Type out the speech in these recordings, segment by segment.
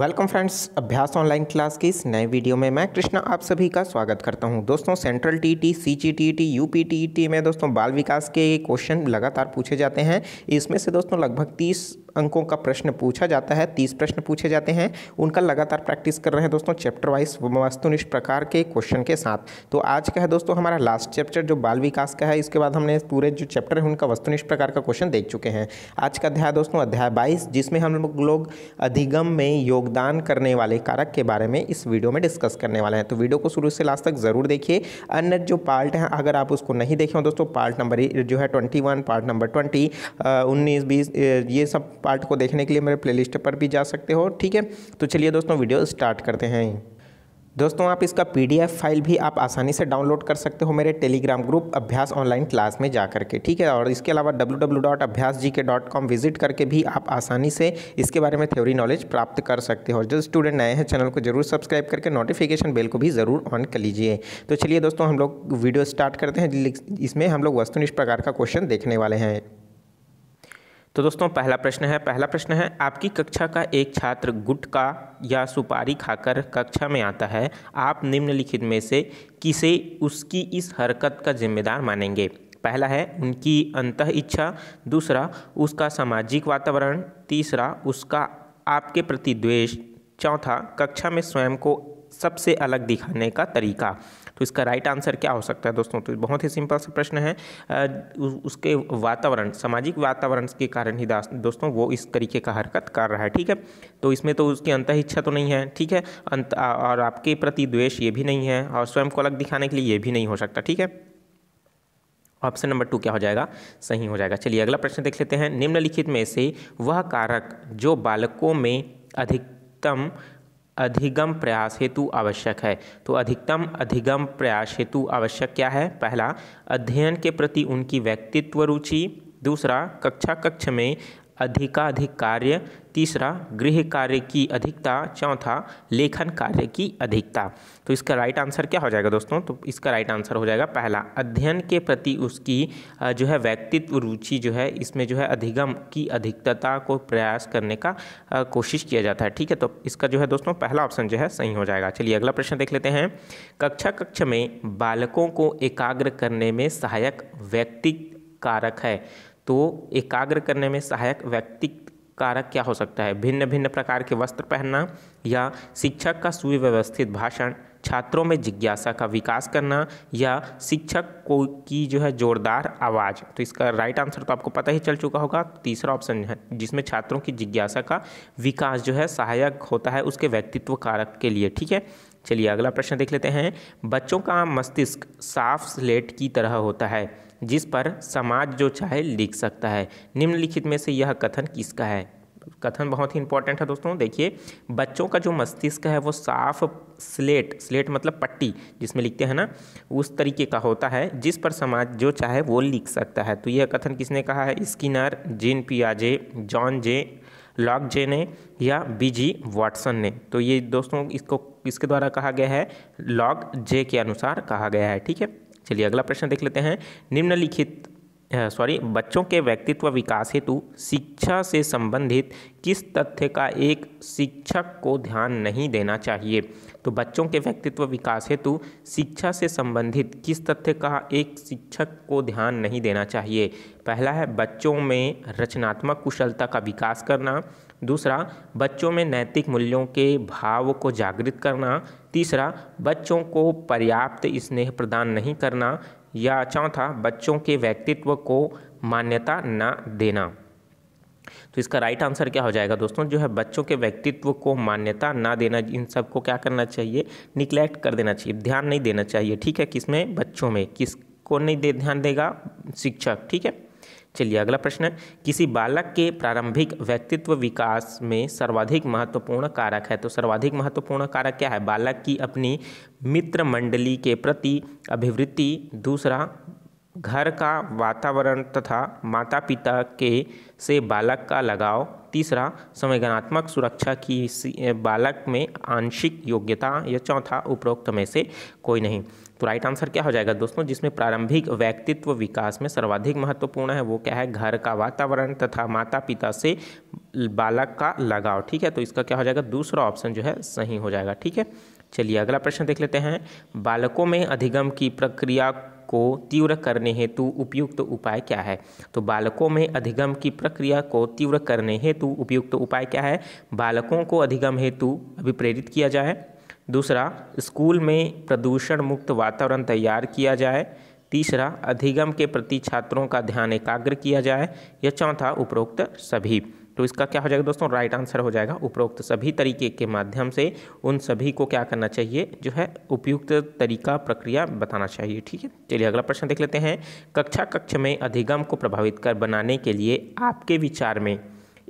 welcome friends Abhyas online class की इस नए वीडियो में मैं कृष्णा आप सभी का स्वागत करता हूं दोस्तों सेंट्रल टीटी सीजीटीटी यूपीटीटी में दोस्तों बाल विकास के क्वेश्चन लगातार पूछे जाते हैं इसमें से दोस्तों लगभग तीस अंकों का प्रश्न पूछा जाता है तीस प्रश्न पूछे जाते हैं उनका लगातार प्रैक्टिस कर रहे हैं दोस्तों चैप्टर वाइज वस्तुनिष्ठ प्रकार के क्वेश्चन के साथ तो आज का है दोस्तों हमारा लास्ट चैप्टर जो बाल विकास का है इसके बाद हमने पूरे जो चैप्टर है उनका वस्तुनिष्ठ प्रकार का क्वेश्चन देख चुके हैं आज का अध्याय दोस्तों अध्याय बाईस जिसमें हम लोग अधिगम में योगदान करने वाले कारक के बारे में इस वीडियो में डिस्कस करने वाले हैं तो वीडियो को शुरू से लास्ट तक ज़रूर देखिए अन्य जो पार्ट हैं अगर आप उसको नहीं देखें दोस्तों पार्ट नंबर जो है ट्वेंटी पार्ट नंबर ट्वेंटी उन्नीस बीस ये सब पार्ट को देखने के लिए मेरे प्लेलिस्ट पर भी जा सकते हो ठीक है तो चलिए दोस्तों वीडियो स्टार्ट करते हैं दोस्तों आप इसका पीडीएफ फाइल भी आप आसानी से डाउनलोड कर सकते हो मेरे telegram group Abhyas online class में जा करके ठीक है और इसके अलावा डब्ल्यू विजिट करके भी आप आसानी से इसके बारे में थ्योरी नॉलेज प्राप्त कर सकते हो जो स्टूडेंट नए हैं चैनल को जरूर सब्सक्राइब करके नोटिफिकेशन बेल को भी ज़रूर ऑन कर लीजिए तो चलिए दोस्तों हम लोग वीडियो स्टार्ट करते हैं इसमें हम लोग वस्तुनिष्ठ प्रकार का क्वेश्चन देखने वाले हैं तो दोस्तों पहला प्रश्न है पहला प्रश्न है आपकी कक्षा का एक छात्र का या सुपारी खाकर कक्षा में आता है आप निम्नलिखित में से किसे उसकी इस हरकत का जिम्मेदार मानेंगे पहला है उनकी अंत इच्छा दूसरा उसका सामाजिक वातावरण तीसरा उसका आपके प्रति द्वेष चौथा कक्षा में स्वयं को सबसे अलग दिखाने का तरीका तो इसका राइट आंसर क्या हो सकता है दोस्तों तो बहुत ही सिंपल सा प्रश्न है उसके वातावरण सामाजिक वातावरण के कारण ही दोस्तों वो इस तरीके का हरकत कर रहा है ठीक है तो इसमें तो उसकी अंत इच्छा तो नहीं है ठीक है अंत और आपके प्रति द्वेष ये भी नहीं है और स्वयं को अलग दिखाने के लिए ये भी नहीं हो सकता ठीक है ऑप्शन नंबर टू क्या हो जाएगा सही हो जाएगा चलिए अगला प्रश्न देख लेते हैं निम्नलिखित में से वह कारक जो बालकों में अधिकतम अधिगम प्रयास हेतु आवश्यक है तो अधिकतम अधिगम प्रयास हेतु आवश्यक क्या है पहला अध्ययन के प्रति उनकी व्यक्तित्व रुचि दूसरा कक्षा कक्ष में अधिकाधिक कार्य तीसरा गृह कार्य की अधिकता चौथा लेखन कार्य की अधिकता तो इसका राइट आंसर क्या हो जाएगा दोस्तों तो इसका राइट आंसर हो जाएगा पहला अध्ययन के प्रति उसकी जो है व्यक्तित्व रुचि जो है इसमें जो है अधिगम की अधिकता को प्रयास करने का कोशिश किया जाता है ठीक है तो इसका जो है दोस्तों पहला ऑप्शन जो है सही हो जाएगा चलिए अगला प्रश्न देख लेते हैं कक्षा कक्ष में बालकों को एकाग्र करने में सहायक व्यक्ति कारक है तो एकाग्र करने में सहायक व्यक्तित्व कारक क्या हो सकता है भिन्न भिन्न प्रकार के वस्त्र पहनना या शिक्षक का सुव्यवस्थित भाषण छात्रों में जिज्ञासा का विकास करना या शिक्षक को की जो है जोरदार आवाज़ तो इसका राइट आंसर तो आपको पता ही चल चुका होगा तीसरा ऑप्शन है जिसमें छात्रों की जिज्ञासा का विकास जो है सहायक होता है उसके व्यक्तित्व कारक के लिए ठीक है चलिए अगला प्रश्न देख लेते हैं बच्चों का मस्तिष्क साफ स्लेट की तरह होता है जिस पर समाज जो चाहे लिख सकता है निम्नलिखित में से यह कथन किसका है कथन बहुत ही इंपॉर्टेंट है दोस्तों देखिए बच्चों का जो मस्तिष्क है वो साफ स्लेट स्लेट मतलब पट्टी जिसमें लिखते हैं ना उस तरीके का होता है जिस पर समाज जो चाहे वो लिख सकता है तो यह कथन किसने कहा है स्किनर जिन पियाजे जॉन जे लॉक जे ने या बीजी वाटसन ने तो ये दोस्तों इसको इसके द्वारा कहा गया है लॉक जे के अनुसार कहा गया है ठीक है चलिए अगला प्रश्न देख लेते हैं निम्नलिखित सॉरी बच्चों के व्यक्तित्व विकास हेतु शिक्षा से संबंधित किस तथ्य का एक शिक्षक को ध्यान नहीं देना चाहिए तो बच्चों के व्यक्तित्व विकास हेतु शिक्षा से संबंधित किस तथ्य का एक शिक्षक को ध्यान नहीं देना चाहिए पहला है बच्चों में रचनात्मक कुशलता का विकास करना दूसरा बच्चों में नैतिक मूल्यों के भाव को जागृत करना तीसरा बच्चों को पर्याप्त स्नेह प्रदान नहीं करना या चौथा बच्चों के व्यक्तित्व को मान्यता न देना तो इसका राइट आंसर क्या हो जाएगा दोस्तों जो है बच्चों के व्यक्तित्व को मान्यता ना देना इन सबको क्या करना चाहिए निग्लेक्ट कर देना चाहिए ध्यान नहीं देना चाहिए ठीक है किसमें बच्चों में किस को नहीं दे ध्यान देगा शिक्षक ठीक है चलिए अगला प्रश्न किसी बालक के प्रारंभिक व्यक्तित्व विकास में सर्वाधिक महत्वपूर्ण कारक है तो सर्वाधिक महत्वपूर्ण कारक क्या है बालक की अपनी मित्र मंडली के प्रति अभिवृत्ति दूसरा घर का वातावरण तथा माता पिता के से बालक का लगाव तीसरा संवेदनात्मक सुरक्षा की बालक में आंशिक योग्यता या चौथा उपरोक्त में से कोई नहीं तो राइट आंसर क्या हो जाएगा दोस्तों जिसमें प्रारंभिक व्यक्तित्व विकास में सर्वाधिक महत्वपूर्ण है वो क्या है घर का वातावरण तथा माता पिता से बालक का लगाव ठीक है तो इसका क्या हो जाएगा दूसरा ऑप्शन जो है सही हो जाएगा ठीक है चलिए अगला प्रश्न देख लेते हैं बालकों में अधिगम की प्रक्रिया को तीव्र करने हेतु उपयुक्त तो उपाय क्या है तो बालकों में अधिगम की प्रक्रिया को तीव्र करने हेतु उपयुक्त तो उपाय क्या है बालकों को अधिगम हेतु अभिप्रेरित किया जाए दूसरा स्कूल में प्रदूषण मुक्त वातावरण तैयार किया जाए तीसरा अधिगम के प्रति छात्रों का ध्यान एकाग्र किया जाए या चौथा उपरोक्त सभी तो इसका क्या हो जाएगा दोस्तों राइट आंसर हो जाएगा उपरोक्त सभी तरीके के माध्यम से उन सभी को क्या करना चाहिए जो है उपयुक्त तरीका प्रक्रिया बताना चाहिए ठीक है चलिए अगला प्रश्न देख लेते हैं कक्षा कक्ष में अधिगम को प्रभावित कर बनाने के लिए आपके विचार में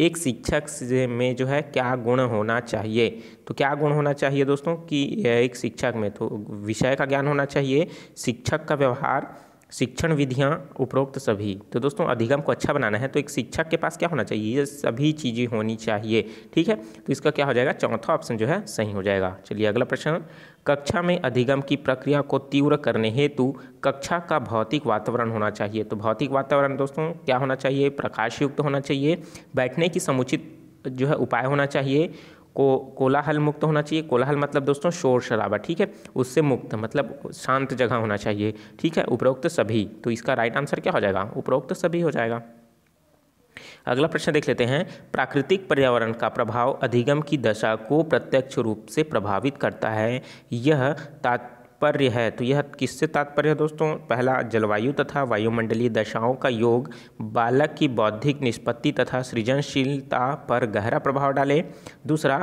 एक शिक्षक से में जो है क्या गुण होना चाहिए तो क्या गुण होना चाहिए दोस्तों कि एक शिक्षक में तो विषय का ज्ञान होना चाहिए शिक्षक का व्यवहार शिक्षण विधियाँ उपरोक्त सभी तो दोस्तों अधिगम को अच्छा बनाना है तो एक शिक्षक के पास क्या होना चाहिए ये सभी चीज़ें होनी चाहिए ठीक है तो इसका क्या हो जाएगा चौथा ऑप्शन जो है सही हो जाएगा चलिए अगला प्रश्न कक्षा में अधिगम की प्रक्रिया को तीव्र करने हेतु कक्षा का भौतिक वातावरण होना चाहिए तो भौतिक वातावरण दोस्तों क्या होना चाहिए प्रकाशयुक्त होना चाहिए बैठने की समुचित जो है उपाय होना चाहिए को कोलाहल मुक्त होना चाहिए कोलाहल मतलब दोस्तों शोर शराबा ठीक है उससे मुक्त मतलब शांत जगह होना चाहिए ठीक है उपरोक्त सभी तो इसका राइट आंसर क्या हो जाएगा उपरोक्त सभी हो जाएगा अगला प्रश्न देख लेते हैं प्राकृतिक पर्यावरण का प्रभाव अधिगम की दशा को प्रत्यक्ष रूप से प्रभावित करता है यह तात्पर्य है तो यह किससे तात्पर्य है दोस्तों पहला जलवायु तथा वायुमंडलीय दशाओं का योग बालक की बौद्धिक निष्पत्ति तथा सृजनशीलता पर गहरा प्रभाव डाले दूसरा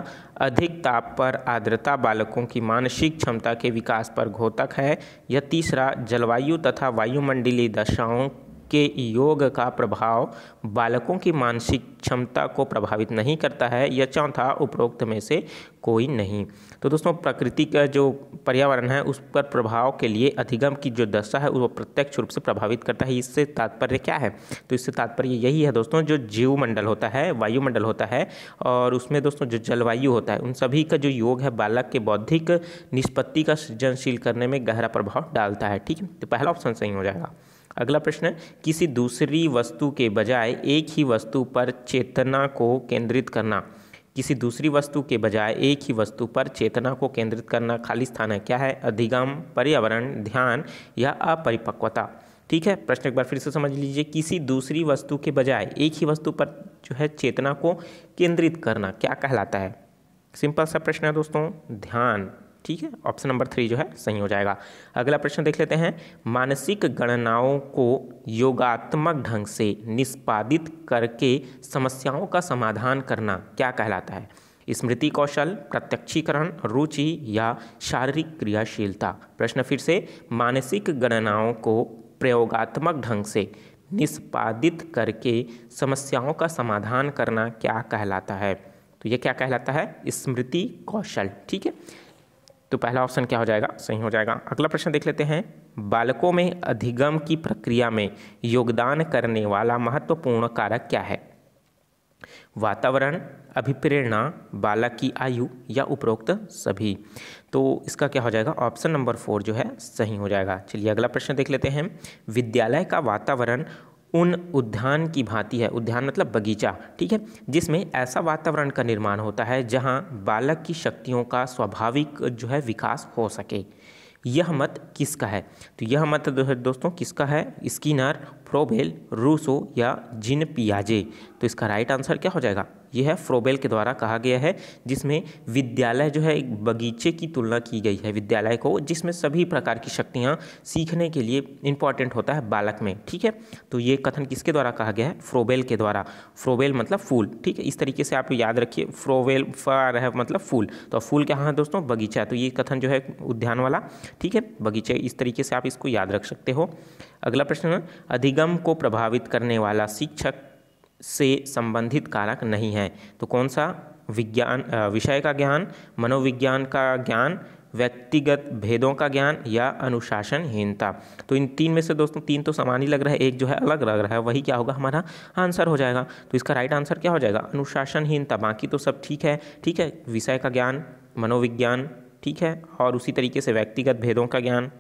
अधिक ताप पर आर्द्रता बालकों की मानसिक क्षमता के विकास पर घोतक है यह तीसरा जलवायु तथा वायुमंडलीय दशाओं के योग का प्रभाव बालकों की मानसिक क्षमता को प्रभावित नहीं करता है या चौथा उपरोक्त में से कोई नहीं तो दोस्तों प्रकृति का जो पर्यावरण है उस पर प्रभाव के लिए अधिगम की जो दशा है वो प्रत्यक्ष रूप से प्रभावित करता है इससे तात्पर्य क्या है तो इससे तात्पर्य यही है दोस्तों जो जीव मंडल होता है वायुमंडल होता है और उसमें दोस्तों जो जलवायु होता है उन सभी का जो योग है बालक के बौद्धिक निष्पत्ति का सृजनशील करने में गहरा प्रभाव डालता है ठीक है तो पहला ऑप्शन सही हो जाएगा अगला प्रश्न है किसी दूसरी वस्तु के बजाय एक ही वस्तु पर चेतना को केंद्रित करना किसी दूसरी वस्तु के बजाय एक ही वस्तु पर चेतना को केंद्रित करना खाली स्थान है क्या है अधिगम पर्यावरण ध्यान या अपरिपक्वता ठीक है प्रश्न एक बार फिर से समझ लीजिए किसी दूसरी वस्तु के बजाय एक ही वस्तु पर जो है चेतना को केंद्रित करना क्या कहलाता है सिंपल सा प्रश्न है दोस्तों ध्यान ठीक है ऑप्शन नंबर थ्री जो है सही हो जाएगा अगला प्रश्न देख लेते हैं मानसिक गणनाओं को योगात्मक ढंग से निष्पादित करके समस्याओं का समाधान करना क्या कहलाता है स्मृति कौशल प्रत्यक्षीकरण रुचि या शारीरिक क्रियाशीलता प्रश्न फिर से मानसिक गणनाओं को प्रयोगात्मक ढंग से निष्पादित करके समस्याओं का समाधान करना क्या कहलाता है तो ये क्या कहलाता है स्मृति कौशल ठीक है तो पहला ऑप्शन क्या हो जाएगा सही हो जाएगा अगला प्रश्न देख लेते हैं बालकों में अधिगम की प्रक्रिया में योगदान करने वाला महत्वपूर्ण कारक क्या है वातावरण अभिप्रेरणा बालक की आयु या उपरोक्त सभी तो इसका क्या हो जाएगा ऑप्शन नंबर फोर जो है सही हो जाएगा चलिए अगला प्रश्न देख लेते हैं विद्यालय का वातावरण उन उद्यान की भांति है उद्यान मतलब बगीचा ठीक है जिसमें ऐसा वातावरण का निर्माण होता है जहां बालक की शक्तियों का स्वाभाविक जो है विकास हो सके यह मत किसका है तो यह मत दो, दोस्तों किसका है स्किनर प्रोबेल रूसो या जिन पियाजे तो इसका राइट आंसर क्या हो जाएगा यह है फ्रोबेल के द्वारा कहा गया है जिसमें विद्यालय जो है एक बगीचे की तुलना की गई है विद्यालय को जिसमें सभी प्रकार की शक्तियाँ सीखने के लिए इंपॉर्टेंट होता है बालक में ठीक है तो ये कथन किसके द्वारा कहा गया है फ्रोबेल के द्वारा फ्रोबेल मतलब फूल ठीक है इस तरीके से आप याद रखिए फ्रोवेल फार है मतलब फूल तो फूल क्या है दोस्तों बगीचा तो ये कथन जो है उद्यान वाला ठीक है बगीचे इस तरीके से आप इसको याद रख सकते हो अगला प्रश्न अधिगम को प्रभावित करने वाला शिक्षक से संबंधित कारक नहीं है तो कौन सा विज्ञान विषय का ज्ञान मनोविज्ञान का ज्ञान व्यक्तिगत भेदों का ज्ञान या अनुशासनहीनता तो इन तीन में से दोस्तों तीन तो समान ही लग रहा है एक जो है अलग लग रहा है वही क्या होगा हमारा आंसर हो जाएगा तो इसका राइट आंसर क्या हो जाएगा अनुशासनहीनता बाकी तो सब ठीक है ठीक है विषय का ज्ञान मनोविज्ञान ठीक है और उसी तरीके से व्यक्तिगत भेदों का ज्ञान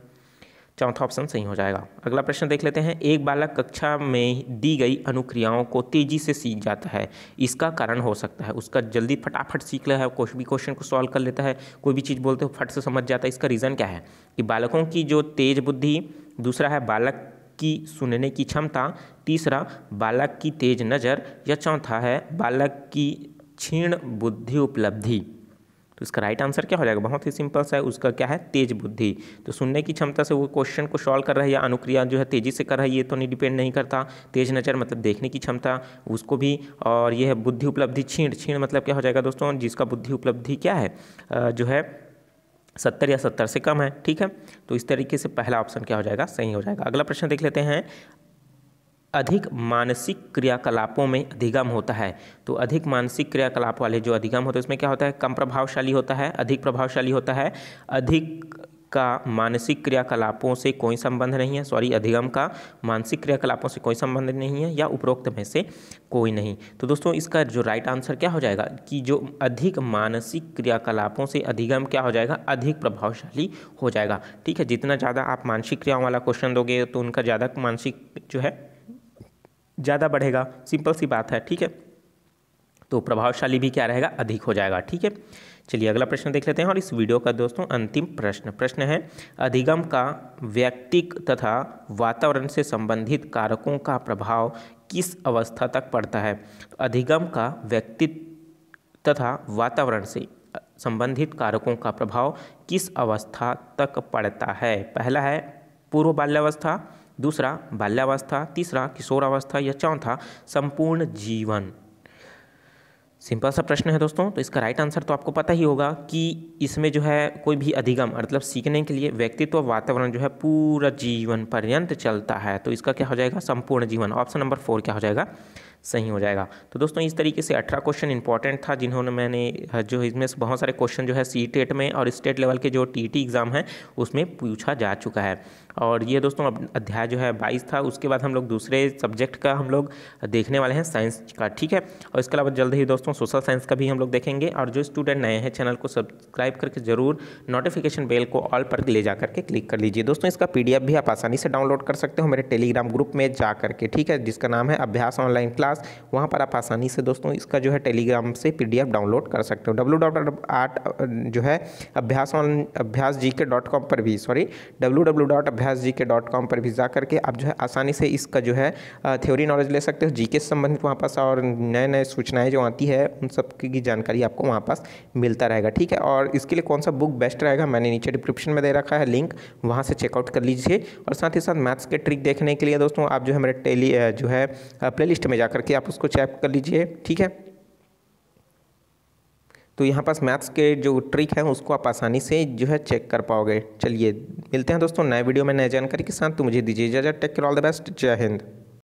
चौथा ऑप्शन सही हो जाएगा अगला प्रश्न देख लेते हैं एक बालक कक्षा में दी गई अनुक्रियाओं को तेजी से सीख जाता है इसका कारण हो सकता है उसका जल्दी फटाफट सीख ले है कोई भी क्वेश्चन को सॉल्व कर लेता है कोई भी चीज़ बोलते हो फट से समझ जाता है इसका रीज़न क्या है कि बालकों की जो तेज बुद्धि दूसरा है बालक की सुनने की क्षमता तीसरा बालक की तेज नज़र या चौथा है बालक की क्षीण बुद्धि उपलब्धि तो इसका राइट आंसर क्या हो जाएगा बहुत ही सिंपल सा है उसका क्या है तेज बुद्धि तो सुनने की क्षमता से वो क्वेश्चन को सॉल्व कर रहा है या अनुक्रिया जो है तेज़ी से कर रहा है ये तो नहीं डिपेंड नहीं करता तेज नज़र मतलब देखने की क्षमता उसको भी और यह है बुद्धि उपलब्धि छीण छीण मतलब क्या हो जाएगा दोस्तों जिसका बुद्धि उपलब्धि क्या है जो है सत्तर या सत्तर से कम है ठीक है तो इस तरीके से पहला ऑप्शन क्या हो जाएगा सही हो जाएगा अगला प्रश्न देख लेते हैं अधिक मानसिक क्रियाकलापों में अधिगम होता है तो अधिक मानसिक क्रियाकलाप वाले जो अधिगम होते हैं उसमें क्या होता है कम प्रभावशाली होता है अधिक प्रभावशाली होता है अधिक का मानसिक क्रियाकलापों से कोई संबंध नहीं है सॉरी अधिगम का मानसिक क्रियाकलापों से कोई संबंध नहीं है या उपरोक्त में से कोई नहीं तो दोस्तों इसका जो राइट आंसर क्या हो जाएगा कि जो अधिक मानसिक क्रियाकलापों से अधिगम क्या हो जाएगा अधिक प्रभावशाली हो जाएगा ठीक है जितना ज़्यादा आप मानसिक क्रियाओं वाला क्वेश्चन दोगे तो उनका ज़्यादा मानसिक जो है ज़्यादा बढ़ेगा सिंपल सी बात है ठीक है तो प्रभावशाली भी क्या रहेगा अधिक हो जाएगा ठीक है चलिए अगला प्रश्न देख लेते हैं और इस वीडियो का दोस्तों अंतिम प्रश्न प्रश्न है अधिगम का व्यक्तिक तथा वातावरण से संबंधित कारकों का प्रभाव किस अवस्था तक पड़ता है अधिगम का व्यक्तित्व तथा वातावरण से संबंधित कारकों का प्रभाव किस अवस्था तक पड़ता है पहला है पूर्व बाल्यावस्था दूसरा बाल्यावस्था तीसरा किशोरावस्था या चौथा संपूर्ण जीवन सिंपल सा प्रश्न है दोस्तों तो इसका राइट आंसर तो आपको पता ही होगा कि इसमें जो है कोई भी अधिगम मतलब सीखने के लिए व्यक्तित्व तो वातावरण जो है पूरा जीवन पर्यंत चलता है तो इसका क्या हो जाएगा संपूर्ण जीवन ऑप्शन नंबर फोर क्या हो जाएगा सही हो जाएगा तो दोस्तों इस तरीके से अठारह क्वेश्चन इंपॉर्टेंट था जिन्होंने मैंने हाँ, जो इसमें बहुत सारे क्वेश्चन जो है सी टेट e में और स्टेट लेवल के जो टी टी एग्ज़ाम है उसमें पूछा जा चुका है और ये दोस्तों अब अध्याय जो है बाईस था उसके बाद हम लोग दूसरे सब्जेक्ट का हम लोग देखने वाले हैं साइंस का ठीक है और इसके अलावा जल्द ही दोस्तों सोशल साइंस का भी हम लोग देखेंगे और जो स्टूडेंट नए हैं चैनल को सब्सक्राइब करके ज़रूर नोटिफिकेशन बेल को ऑल पर ले जा करके क्लिक कर लीजिए दोस्तों इसका पी भी आप आसानी से डाउनलोड कर सकते हो मेरे टेलीग्राम ग्रुप में जा करके ठीक है जिसका नाम है अभ्यास ऑनलाइन क्लास क्लास वहाँ पर आप आसानी से दोस्तों इसका जो है टेलीग्राम से पी डाउनलोड कर सकते हो डब्ल्यू जो है अभ्यास ऑन अभ्यास जी के डॉट कॉम पर भी सॉरी डब्ल्यू डब्ल्यू डॉट अभ्यास जी के डॉट कॉम पर भी जा करके आप जो है आसानी से इसका जो है थ्योरी नॉलेज ले सकते हो जी के संबंधित वहाँ पास और नए नए सूचनाएँ जो आती है उन सब की जानकारी आपको वहाँ पास मिलता रहेगा ठीक है और इसके लिए कौन सा बुक बेस्ट रहेगा मैंने नीचे डिस्क्रिप्शन में दे रखा है लिंक वहाँ से चेकआउट कर लीजिए और साथ ही साथ मैथ्स के ट्रिक देखने के लिए दोस्तों आप जो है मेरे टेली जो है प्ले में जाकर करके आप उसको चेक कर लीजिए ठीक है तो यहाँ पास मैथ्स के जो ट्रिक हैं उसको आप आसानी से जो है चेक कर पाओगे चलिए मिलते हैं दोस्तों नए वीडियो में नए जानकारी के साथ तो मुझे दीजिए इजाजत take care all the best जय हिंद